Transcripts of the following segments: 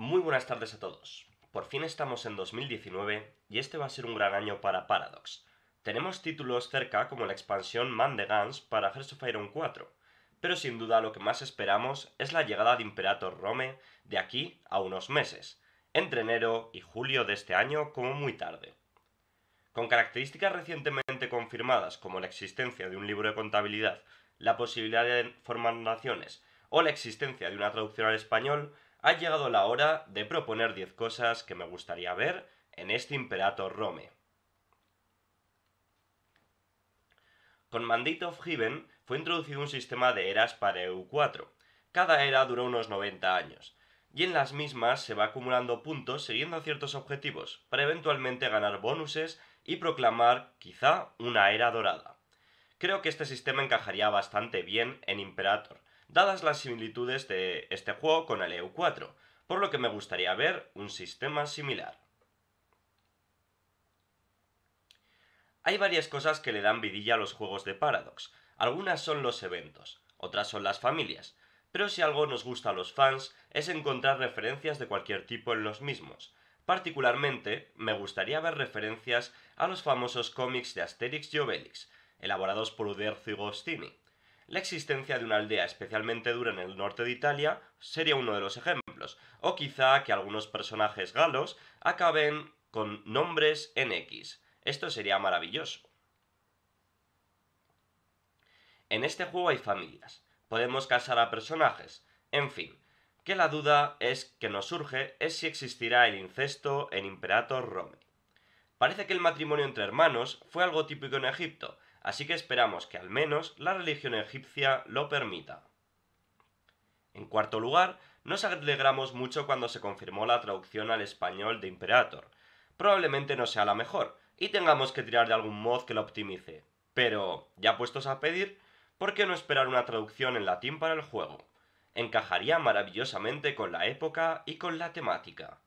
Muy buenas tardes a todos. Por fin estamos en 2019 y este va a ser un gran año para Paradox. Tenemos títulos cerca como la expansión Man the Guns para Hearts of Iron 4, pero sin duda lo que más esperamos es la llegada de Imperator Rome de aquí a unos meses, entre enero y julio de este año como muy tarde. Con características recientemente confirmadas como la existencia de un libro de contabilidad, la posibilidad de formar naciones o la existencia de una traducción al español, ha llegado la hora de proponer 10 cosas que me gustaría ver en este Imperator Rome. Con Mandate of Heaven fue introducido un sistema de eras para EU4. Cada era duró unos 90 años, y en las mismas se va acumulando puntos siguiendo ciertos objetivos, para eventualmente ganar bonuses y proclamar, quizá, una era dorada. Creo que este sistema encajaría bastante bien en Imperator, dadas las similitudes de este juego con el EU4, por lo que me gustaría ver un sistema similar. Hay varias cosas que le dan vidilla a los juegos de Paradox. Algunas son los eventos, otras son las familias, pero si algo nos gusta a los fans es encontrar referencias de cualquier tipo en los mismos. Particularmente, me gustaría ver referencias a los famosos cómics de Asterix y Obelix, elaborados por Uderzo y Gostini, la existencia de una aldea especialmente dura en el norte de Italia sería uno de los ejemplos, o quizá que algunos personajes galos acaben con nombres en X. Esto sería maravilloso. En este juego hay familias. Podemos casar a personajes. En fin, que la duda es que nos surge es si existirá el incesto en Imperator Rome. Parece que el matrimonio entre hermanos fue algo típico en Egipto, así que esperamos que al menos la religión egipcia lo permita. En cuarto lugar, nos alegramos mucho cuando se confirmó la traducción al español de Imperator. Probablemente no sea la mejor, y tengamos que tirar de algún mod que la optimice. Pero, ya puestos a pedir, ¿por qué no esperar una traducción en latín para el juego? Encajaría maravillosamente con la época y con la temática.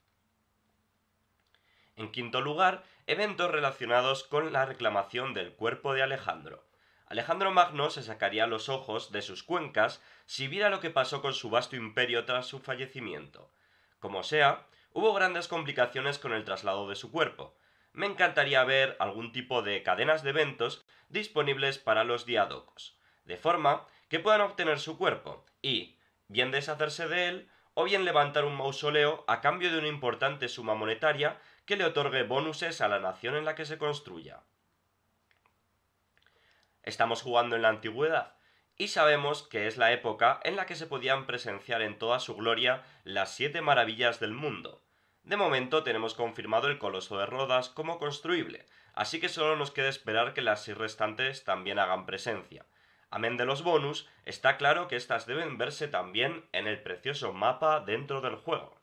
En quinto lugar, eventos relacionados con la reclamación del cuerpo de Alejandro. Alejandro Magno se sacaría los ojos de sus cuencas si viera lo que pasó con su vasto imperio tras su fallecimiento. Como sea, hubo grandes complicaciones con el traslado de su cuerpo. Me encantaría ver algún tipo de cadenas de eventos disponibles para los diádocos, de forma que puedan obtener su cuerpo y, bien deshacerse de él, o bien levantar un mausoleo a cambio de una importante suma monetaria que le otorgue bonuses a la nación en la que se construya. Estamos jugando en la antigüedad y sabemos que es la época en la que se podían presenciar en toda su gloria las siete maravillas del mundo. De momento tenemos confirmado el Coloso de Rodas como construible, así que solo nos queda esperar que las restantes también hagan presencia. Amén de los bonus, está claro que estas deben verse también en el precioso mapa dentro del juego.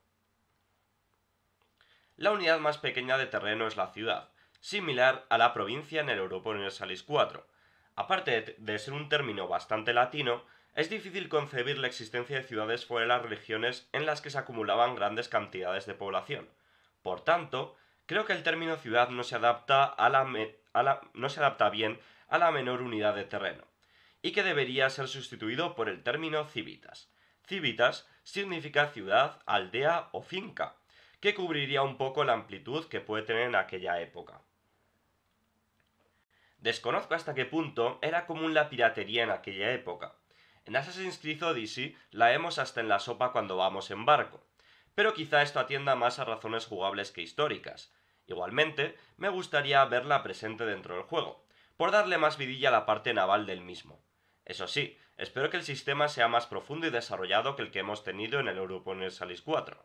La unidad más pequeña de terreno es la ciudad, similar a la provincia en el Europa Universalis 4. Aparte de ser un término bastante latino, es difícil concebir la existencia de ciudades fuera de las regiones en las que se acumulaban grandes cantidades de población. Por tanto, creo que el término ciudad no se adapta, no se adapta bien a la menor unidad de terreno, y que debería ser sustituido por el término civitas. Civitas significa ciudad, aldea o finca, que cubriría un poco la amplitud que puede tener en aquella época. Desconozco hasta qué punto era común la piratería en aquella época. En Assassin's Creed Odyssey la hemos hasta en la sopa cuando vamos en barco, pero quizá esto atienda más a razones jugables que históricas. Igualmente, me gustaría verla presente dentro del juego, por darle más vidilla a la parte naval del mismo. Eso sí, espero que el sistema sea más profundo y desarrollado que el que hemos tenido en el Europa Universalis 4.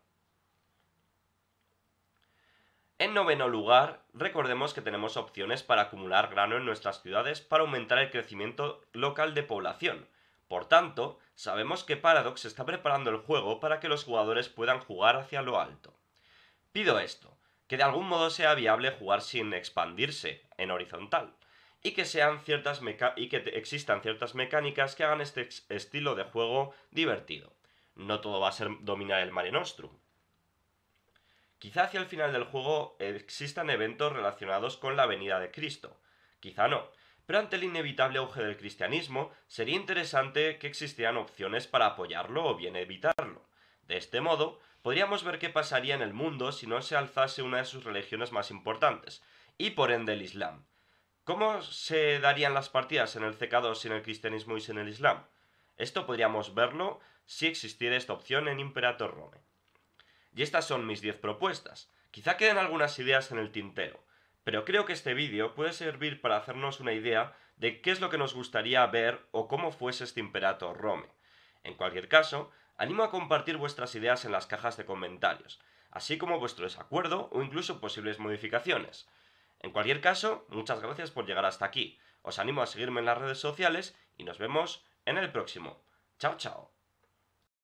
En noveno lugar, recordemos que tenemos opciones para acumular grano en nuestras ciudades para aumentar el crecimiento local de población. Por tanto, sabemos que Paradox está preparando el juego para que los jugadores puedan jugar hacia lo alto. Pido esto, que de algún modo sea viable jugar sin expandirse, en horizontal, y que, sean ciertas y que existan ciertas mecánicas que hagan este estilo de juego divertido. No todo va a ser dominar el Mare Nostrum, Quizá hacia el final del juego existan eventos relacionados con la venida de Cristo, quizá no, pero ante el inevitable auge del cristianismo sería interesante que existieran opciones para apoyarlo o bien evitarlo. De este modo, podríamos ver qué pasaría en el mundo si no se alzase una de sus religiones más importantes, y por ende el Islam. ¿Cómo se darían las partidas en el CK2 sin el cristianismo y sin el Islam? Esto podríamos verlo si existiera esta opción en Imperator Rome. Y estas son mis 10 propuestas. Quizá queden algunas ideas en el tintero, pero creo que este vídeo puede servir para hacernos una idea de qué es lo que nos gustaría ver o cómo fuese este imperato Rome. En cualquier caso, animo a compartir vuestras ideas en las cajas de comentarios, así como vuestro desacuerdo o incluso posibles modificaciones. En cualquier caso, muchas gracias por llegar hasta aquí. Os animo a seguirme en las redes sociales y nos vemos en el próximo. Chao, chao.